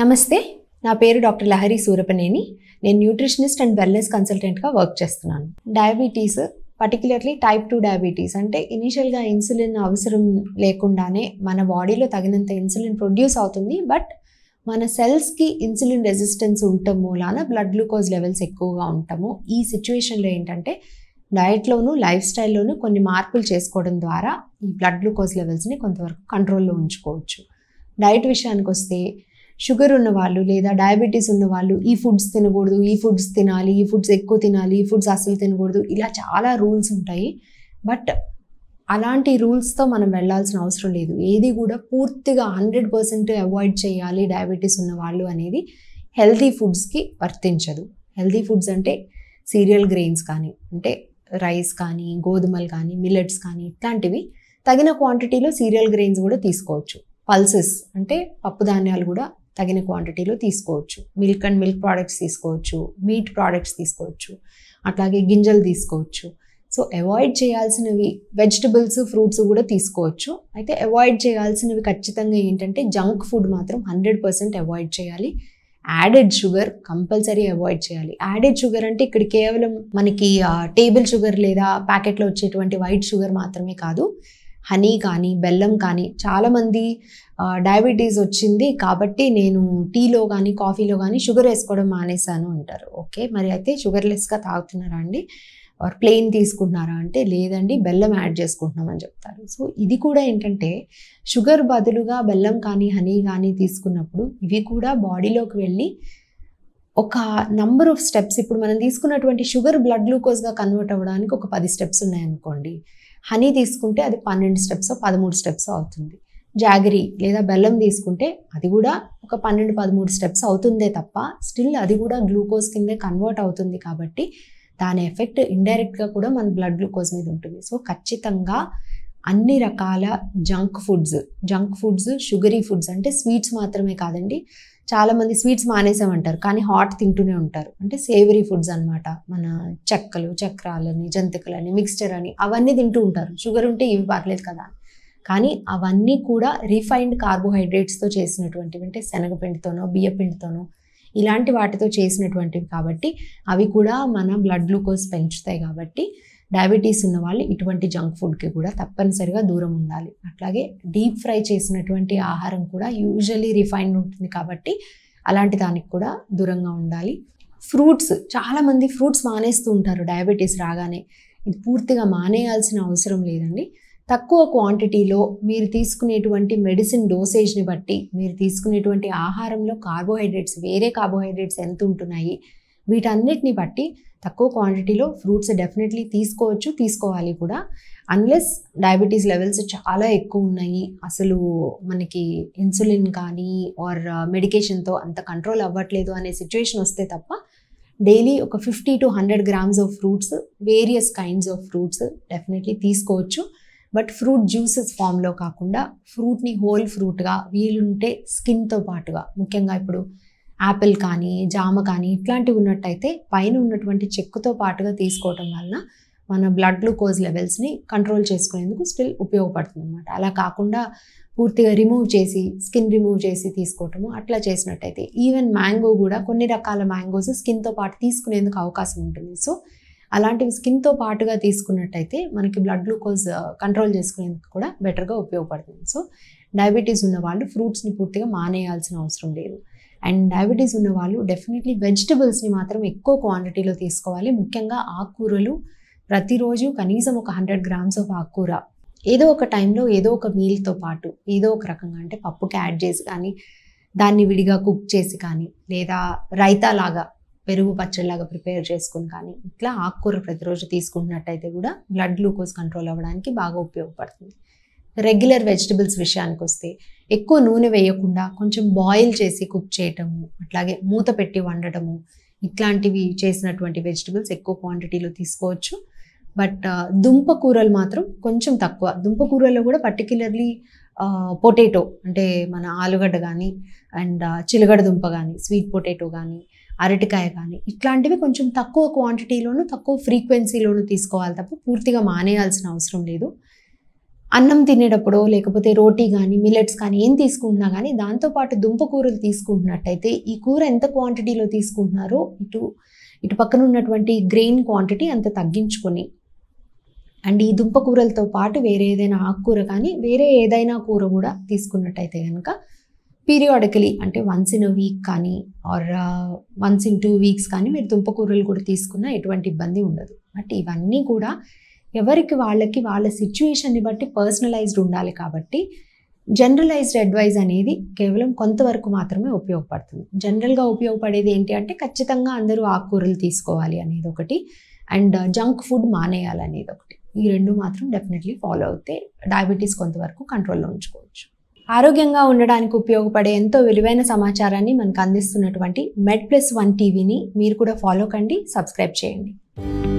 నమస్తే నా పేరు డాక్టర్ లహరి సూరపనేని నేను న్యూట్రిషనిస్ట్ అండ్ వెల్నెస్ కన్సల్టెంట్గా వర్క్ చేస్తున్నాను diabetes particularly type two diabetes అంటే ఇనీషియల్గా ఇన్సులిన్ అవసరం లేకుండానే మన బాడీలో తగినంత ఇన్సులిన్ ప్రొడ్యూస్ అవుతుంది బట్ మన సెల్స్కి ఇన్సులిన్ రెసిస్టెన్స్ ఉండటం మూలాన బ్లడ్ గ్లూకోజ్ లెవెల్స్ ఎక్కువగా ఉంటాము ఈ సిచ్యువేషన్లో ఏంటంటే డయట్లోను లైఫ్ స్టైల్లోనూ కొన్ని మార్పులు చేసుకోవడం ద్వారా ఈ బ్లడ్ గ్లూకోజ్ లెవెల్స్ని కొంతవరకు కంట్రోల్లో ఉంచుకోవచ్చు డైట్ విషయానికి వస్తే షుగర్ ఉన్న వాళ్ళు లేదా డయాబెటీస్ ఉన్న వాళ్ళు ఈ ఫుడ్స్ తినకూడదు ఈ ఫుడ్స్ తినాలి ఈ ఫుడ్స్ ఎక్కువ తినాలి ఈ ఫుడ్స్ అసలు తినకూడదు ఇలా చాలా రూల్స్ ఉంటాయి బట్ అలాంటి రూల్స్తో మనం వెళ్ళాల్సిన అవసరం లేదు ఏది కూడా పూర్తిగా హండ్రెడ్ పర్సెంట్ అవాయిడ్ చేయాలి డయాబెటీస్ ఉన్న వాళ్ళు అనేది హెల్తీ ఫుడ్స్కి వర్తించదు హెల్తీ ఫుడ్స్ అంటే సీరియల్ గ్రెయిన్స్ కానీ అంటే రైస్ కానీ గోధుమలు కానీ మిల్లెట్స్ కానీ ఇట్లాంటివి తగిన క్వాంటిటీలో సీరియల్ గ్రెయిన్స్ కూడా తీసుకోవచ్చు పల్సెస్ అంటే పప్పు ధాన్యాలు కూడా తగిన క్వాంటిటీలో తీసుకోవచ్చు మిల్క్ అండ్ మిల్క్ ప్రోడక్ట్స్ తీసుకోవచ్చు మీట్ ప్రోడక్ట్స్ తీసుకోవచ్చు అట్లాగే గింజలు తీసుకోవచ్చు సో అవాయిడ్ చేయాల్సినవి వెజిటబుల్స్ ఫ్రూట్స్ కూడా తీసుకోవచ్చు అయితే అవాయిడ్ చేయాల్సినవి ఖచ్చితంగా ఏంటంటే జంక్ ఫుడ్ మాత్రం హండ్రెడ్ పర్సెంట్ అవాయిడ్ చేయాలి యాడెడ్ షుగర్ కంపల్సరీ అవాయిడ్ చేయాలి యాడెడ్ షుగర్ అంటే ఇక్కడ కేవలం మనకి టేబుల్ షుగర్ లేదా ప్యాకెట్లో వచ్చేటువంటి వైట్ షుగర్ మాత్రమే కాదు హనీ కానీ బెల్లం కానీ చాలామంది డయాబెటీస్ వచ్చింది కాబట్టి నేను టీలో కానీ కాఫీలో కానీ షుగర్ వేసుకోవడం మానేశాను అంటారు ఓకే మరి అయితే షుగర్లెస్గా తాగుతున్నారా అండి ఆర్ ప్లెయిన్ తీసుకుంటున్నారా అంటే లేదండి బెల్లం యాడ్ చేసుకుంటున్నామని చెప్తారు సో ఇది కూడా ఏంటంటే షుగర్ బదులుగా బెల్లం కానీ హనీ కానీ తీసుకున్నప్పుడు ఇవి కూడా బాడీలోకి వెళ్ళి ఒక నంబర్ ఆఫ్ స్టెప్స్ ఇప్పుడు మనం తీసుకున్నటువంటి షుగర్ బ్లడ్ గ్లూకోజ్గా కన్వర్ట్ అవ్వడానికి ఒక పది స్టెప్స్ ఉన్నాయనుకోండి హనీ తీసుకుంటే అది పన్నెండు స్టెప్స్ పదమూడు స్టెప్స్ అవుతుంది జాగరి లేదా బెల్లం తీసుకుంటే అది కూడా ఒక పన్నెండు పదమూడు స్టెప్స్ అవుతుందే తప్ప స్టిల్ అది కూడా గ్లూకోజ్ కిందే కన్వర్ట్ అవుతుంది కాబట్టి దాని ఎఫెక్ట్ ఇండైరెక్ట్గా కూడా మన బ్లడ్ గ్లూకోజ్ మీద ఉంటుంది సో ఖచ్చితంగా అన్ని రకాల junk foods junk foods sugary foods అంటే స్వీట్స్ మాత్రమే కాదండి చాలామంది స్వీట్స్ మానేసామంటారు కానీ హాట్ తింటూనే ఉంటారు అంటే సేవరీ ఫుడ్స్ అనమాట మన చెక్కలు చక్రాలని జంతికలని మిక్స్చర్ అని అవన్నీ తింటూ ఉంటారు షుగర్ ఉంటే ఇవి పర్లేదు కదా కానీ అవన్నీ కూడా రిఫైన్డ్ కార్బోహైడ్రేట్స్తో చేసినటువంటివి అంటే శనగపిండితోనో బియ్యపిండితోనో ఇలాంటి వాటితో చేసినటువంటివి కాబట్టి అవి కూడా మన బ్లడ్ గ్లూకోజ్ పెంచుతాయి కాబట్టి డయాబెటీస్ ఉన్న వాళ్ళు ఇటువంటి జంక్ ఫుడ్కి కూడా తప్పనిసరిగా దూరం ఉండాలి అట్లాగే డీప్ ఫ్రై చేసినటువంటి ఆహారం కూడా యూజువలీ రిఫైన్డ్ ఉంటుంది కాబట్టి అలాంటి దానికి కూడా దూరంగా ఉండాలి ఫ్రూట్స్ చాలామంది ఫ్రూట్స్ మానేస్తూ ఉంటారు డయాబెటీస్ రాగానే ఇది పూర్తిగా మానేయాల్సిన అవసరం లేదండి తక్కువ క్వాంటిటీలో మీరు తీసుకునేటువంటి మెడిసిన్ డోసేజ్ని బట్టి మీరు తీసుకునేటువంటి ఆహారంలో కార్బోహైడ్రేట్స్ వేరే కార్బోహైడ్రేట్స్ ఎంత ఉంటున్నాయి వీటన్నిటిని బట్టి తక్కువ క్వాంటిటీలో ఫ్రూట్స్ డెఫినెట్లీ తీసుకోవచ్చు తీసుకోవాలి కూడా అన్లెస్ డయాబెటీస్ లెవెల్స్ చాలా ఎక్కువ ఉన్నాయి అసలు మనకి ఇన్సులిన్ కానీ ఆర్ మెడికేషన్తో uh, అంత కంట్రోల్ అవ్వట్లేదు అనే సిచ్యువేషన్ వస్తే తప్ప డైలీ ఒక fifty to hundred grams of fruits various kinds of fruits definitely తీసుకోవచ్చు బట్ ఫ్రూట్ జ్యూసెస్ ఫామ్లో కాకుండా ఫ్రూట్ని హోల్ ఫ్రూట్గా వీలుంటే స్కిన్తో పాటుగా ముఖ్యంగా ఇప్పుడు యాపిల్ కానీ జామ కానీ ఇట్లాంటివి ఉన్నట్టయితే పైన ఉన్నటువంటి చెక్కుతో పాటుగా తీసుకోవటం వలన మన బ్లడ్ గ్లూకోజ్ లెవెల్స్ని కంట్రోల్ చేసుకునేందుకు స్టిల్ ఉపయోగపడుతుంది అనమాట అలా కాకుండా పూర్తిగా రిమూవ్ చేసి స్కిన్ రిమూవ్ చేసి తీసుకోవటము అట్లా చేసినట్టయితే ఈవెన్ మ్యాంగో కూడా కొన్ని రకాల మ్యాంగోస్ స్కిన్తో పాటు తీసుకునేందుకు అవకాశం ఉంటుంది సో అలాంటివి స్కిన్తో పాటుగా తీసుకున్నట్టయితే మనకి బ్లడ్ గ్లూకోజ్ కంట్రోల్ చేసుకునేందుకు కూడా బెటర్గా ఉపయోగపడుతుంది సో డయాబెటీస్ ఉన్న వాళ్ళు ఫ్రూట్స్ని పూర్తిగా మానేయాల్సిన అవసరం లేదు అండ్ డయాబెటీస్ ఉన్న వాళ్ళు డెఫినెట్లీ వెజిటబుల్స్ని మాత్రం ఎక్కువ క్వాంటిటీలో తీసుకోవాలి ముఖ్యంగా ఆకుకూరలు ప్రతిరోజు కనీసం ఒక హండ్రెడ్ గ్రామ్స్ ఆఫ్ ఆకుకూర ఏదో ఒక టైంలో ఏదో ఒక మీల్తో పాటు ఏదో ఒక రకంగా అంటే పప్పుకి యాడ్ చేసి కానీ దాన్ని విడిగా కుక్ చేసి కానీ లేదా రైతా లాగా పెరుగు పచ్చడిలాగా ప్రిపేర్ చేసుకుని కానీ ఇట్లా ఆకుకూర ప్రతిరోజు తీసుకుంటున్నట్టయితే కూడా బ్లడ్ గ్లూకోజ్ కంట్రోల్ అవ్వడానికి బాగా ఉపయోగపడుతుంది రెగ్యులర్ వెజిటబుల్స్ విషయానికి వస్తే ఎక్కువ నూనె వేయకుండా కొంచెం బాయిల్ చేసి కుక్ చేయటము అట్లాగే మూత పెట్టి వండటము ఇట్లాంటివి చేసినటువంటి వెజిటబుల్స్ ఎక్కువ క్వాంటిటీలో తీసుకోవచ్చు బట్ దుంప కూరలు మాత్రం కొంచెం తక్కువ దుంప కూరల్లో కూడా పర్టికులర్లీ పొటాటో అంటే మన ఆలుగడ్డ కానీ అండ్ చిలగడ దుంప కానీ స్వీట్ పొటాటో కానీ అరటికాయ కానీ ఇట్లాంటివి కొంచెం తక్కువ క్వాంటిటీలోను తక్కువ ఫ్రీక్వెన్సీలోను తీసుకోవాలి తప్ప పూర్తిగా మానేయాల్సిన అవసరం లేదు అన్నం తినేటప్పుడు లేకపోతే రోటీ కానీ మిల్లెట్స్ కానీ ఏం తీసుకుంటున్నా కానీ దాంతోపాటు దుంపకూరలు తీసుకుంటున్నట్టయితే ఈ కూర ఎంత క్వాంటిటీలో తీసుకుంటున్నారో ఇటు ఇటు పక్కన ఉన్నటువంటి గ్రెయిన్ క్వాంటిటీ అంత తగ్గించుకొని అండ్ ఈ దుంపకూరలతో పాటు వేరే ఏదైనా ఆకుకూర కానీ వేరే ఏదైనా కూర కూడా తీసుకున్నట్టయితే కనుక పీరియాడికలీ అంటే వన్స్ ఇన్ అ వీక్ కానీ or once in two weeks కానీ మీరు దుంపకూరలు కూడా తీసుకున్నా ఎటువంటి ఇబ్బంది ఉండదు బట్ ఇవన్నీ కూడా ఎవరికి వాళ్ళకి వాళ్ళ సిచ్యువేషన్ని బట్టి పర్సనలైజ్డ్ ఉండాలి కాబట్టి జనరలైజ్డ్ అడ్వైజ్ అనేది కేవలం కొంతవరకు మాత్రమే ఉపయోగపడుతుంది జనరల్గా ఉపయోగపడేది ఏంటి అంటే ఖచ్చితంగా అందరూ ఆకుకూరలు తీసుకోవాలి అనేది ఒకటి అండ్ జంక్ uh, ఫుడ్ మానేయాలి అనేది ఒకటి ఈ రెండు మాత్రం డెఫినెట్లీ ఫాలో అవుతే డయాబెటీస్ కొంతవరకు కంట్రోల్లో ఉంచుకోవచ్చు ఆరోగ్యంగా ఉండడానికి ఉపయోగపడే ఎంతో విలువైన సమాచారాన్ని మనకు అందిస్తున్నటువంటి మెడ్ ప్లస్ వన్ టీవీని మీరు కూడా ఫాలో కండి సబ్స్క్రైబ్ చేయండి